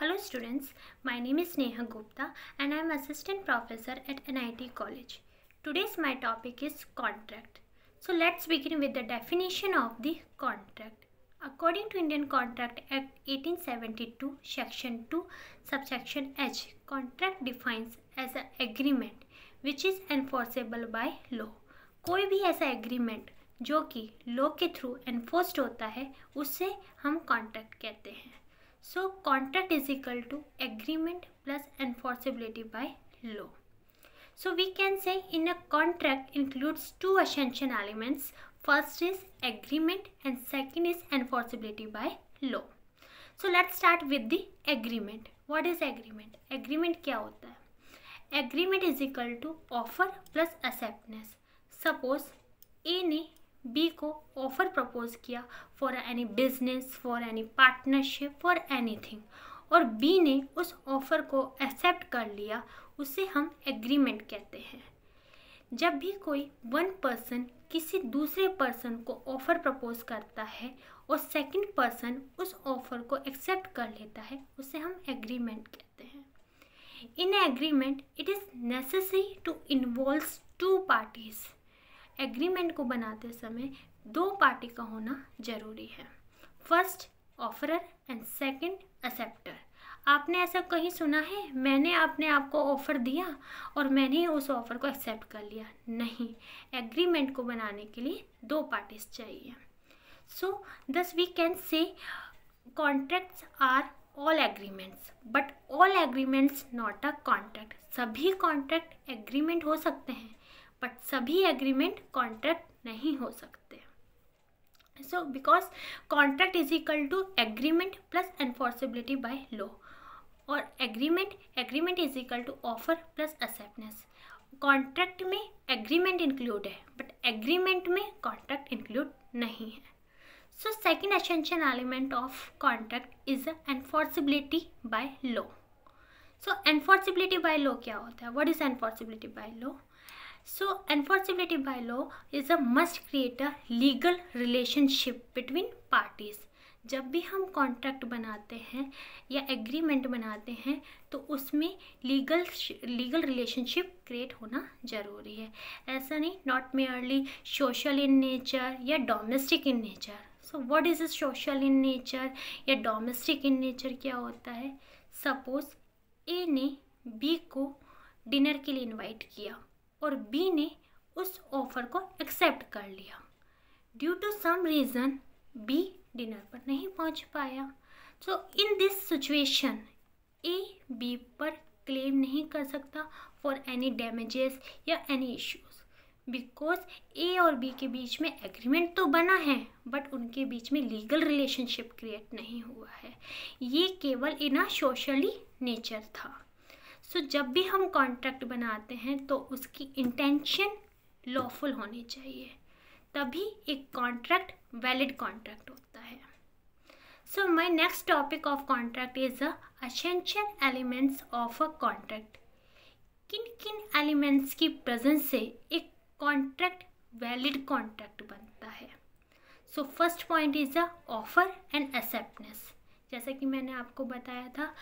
Hello students, my name is Neha Gupta and I am assistant professor at NIT college. Today's my topic is contract. So let's begin with the definition of the contract. According to Indian Contract Act 1872 section 2 subsection H, contract defines as an agreement which is enforceable by law. कोई भी ऐसा agreement जो कि law के through enforced होता है उसे हम contract कहते हैं So contract is equal to agreement plus enforceability by law. So we can say in a contract includes two essential elements. First is agreement and second is enforceability by law. So let's start with the agreement. What is agreement? Agreement kya hota hai? Agreement is equal to offer plus acceptance. Suppose A ने B को offer propose किया for any business for any partnership for anything और B ने उस offer को accept कर लिया उसे हम एग्रीमेंट कहते हैं जब भी कोई वन पर्सन किसी दूसरे पर्सन को ऑफ़र प्रपोज करता है और सेकंड पर्सन उस ऑफ़र को एक्सेप्ट कर लेता है उसे हम एग्रीमेंट कहते हैं in agreement it is necessary to involve two parties agreement को बनाते समय दो पार्टी का होना जरूरी है first offeror and second acceptor आपने ऐसा कहीं सुना है मैंने आपने आपको ऑफ़र दिया और मैंने ही उस ऑफ़र को एक्सेप्ट कर लिया नहीं एग्रीमेंट को बनाने के लिए दो पार्टीज चाहिए so thus we can say contracts are all agreements but all agreements not a contract सभी कॉन्ट्रैक्ट एग्रीमेंट हो सकते हैं बट सभी एग्रीमेंट कॉन्ट्रैक्ट नहीं हो सकते so because contract is equal to agreement plus enforceability by law और agreement agreement is equal to offer plus acceptance contract में एग्रीमेंट इंक्लूड है बट एग्रीमेंट में कॉन्ट्रैक्ट इंक्लूड नहीं है so second essential element of contract is enforceability by law so enforceability by law क्या होता है what is enforceability by law So enforceability by law is a must create a legal relationship between parties. जब भी हम contract बनाते हैं या agreement बनाते हैं तो उसमें लीगल लीगल रिलेशनशिप क्रिएट होना ज़रूरी है ऐसा नहीं not merely social in nature या domestic in nature so what is social in nature या डोमेस्टिक इन नेचर क्या होता है सपोज ए ने बी को डिनर के लिए इनवाइट किया और बी ने उस ऑफ़र को एक्सेप्ट कर लिया due to some reason B dinner पर नहीं पहुंच पाया so in this situation A B पर क्लेम नहीं कर सकता फॉर एनी डैमेजेस या एनी इश्यूज़ बिकॉज ए और बी के बीच में एग्रीमेंट तो बना है बट उनके बीच में लीगल रिलेशनशिप क्रिएट नहीं हुआ है ये केवल इन अ सोशली नेचर था सो so, जब भी हम कॉन्ट्रैक्ट बनाते हैं तो उसकी इंटेंशन लॉफुल होनी चाहिए तभी एक कॉन्ट्रैक्ट वैलिड कॉन्ट्रैक्ट होता है so my next topic of contract is essential essential elements of a contract किन किन एलिमेंट्स की प्रेजेंस से एक कॉन्ट्रैक्ट वैलिड कॉन्ट्रैक्ट बनता है so first point is a offer and acceptance जैसा कि मैंने आपको बताया था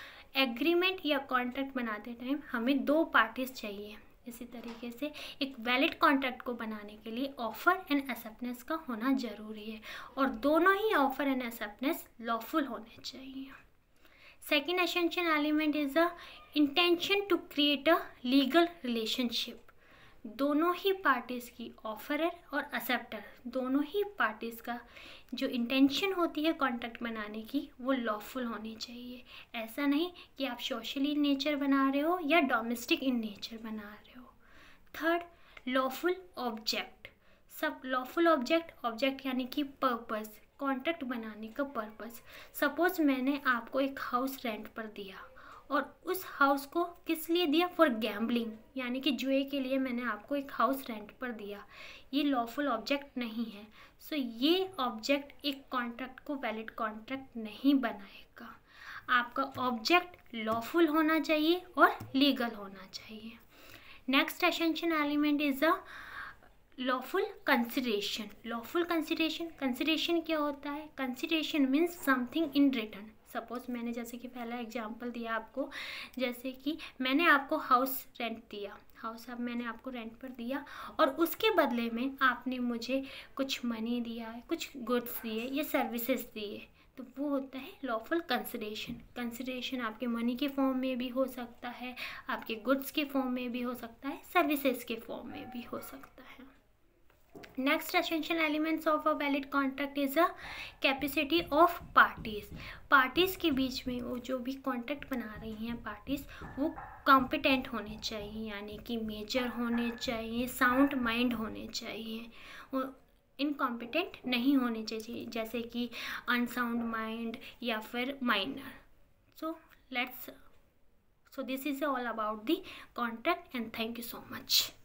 एग्रीमेंट या कॉन्ट्रैक्ट बनाते टाइम हमें दो पार्टीज चाहिए इसी तरीके से एक वैलिड कॉन्ट्रैक्ट को बनाने के लिए ऑफ़र एंड एक्सेप्टेंस का होना ज़रूरी है और दोनों ही ऑफ़र एंड एक्सेप्टेंस लॉफुल होने चाहिए second essential element is the intention to create a legal relationship दोनों ही पार्टीज़ की ऑफरर और एक्सेप्टर दोनों ही पार्टीज़ का जो इंटेंशन होती है कॉन्ट्रैक्ट बनाने की वो लॉफुल होनी चाहिए ऐसा नहीं कि आप सोशली इन नेचर बना रहे हो या डोमेस्टिक इन नेचर बना रहे हो थर्ड लॉफुल ऑब्जेक्ट सब लॉफुल ऑब्जेक्ट ऑब्जेक्ट यानी कि पर्पस कॉन्ट्रैक्ट बनाने का पर्पस सपोज़ मैंने आपको एक हाउस रेंट पर दिया और उस हाउस को किस लिए दिया फॉर गैम्बलिंग यानी कि जुए के लिए मैंने आपको एक हाउस रेंट पर दिया ये लॉफुल ऑब्जेक्ट नहीं है सो ये ऑब्जेक्ट एक कॉन्ट्रैक्ट को वैलिड कॉन्ट्रैक्ट नहीं बनाएगा आपका ऑब्जेक्ट लॉफुल होना चाहिए और लीगल होना चाहिए next essential element is a lawful consideration lawful consideration consideration क्या होता है consideration means something in return suppose मैंने जैसे कि पहला एग्जाम्पल दिया आपको जैसे कि मैंने आपको हाउस रेंट दिया हाउस अब मैंने आपको रेंट पर दिया और उसके बदले में आपने मुझे कुछ मनी दिया कुछ गुड्स दिए या सर्विसेज दिए तो वो होता है लॉफुल कंसिडेशन कंसिडेशन आपके मनी के फॉर्म में भी हो सकता है आपके गुड्स के फॉर्म में भी हो सकता है सर्विसेज के फॉर्म में भी हो सकता है next essential elements of a valid contract is a capacity of parties parties के बीच में वो जो भी कॉन्ट्रैक्ट बना रही हैं पार्टीज वो कॉम्पिटेंट होने चाहिए यानी कि मेजर होने चाहिए साउंड माइंड होने चाहिए वो इनकॉम्पिटेंट नहीं होने चाहिए जैसे कि अनसाउंड माइंड या फिर minor so let's so this is all about the contract and thank you so much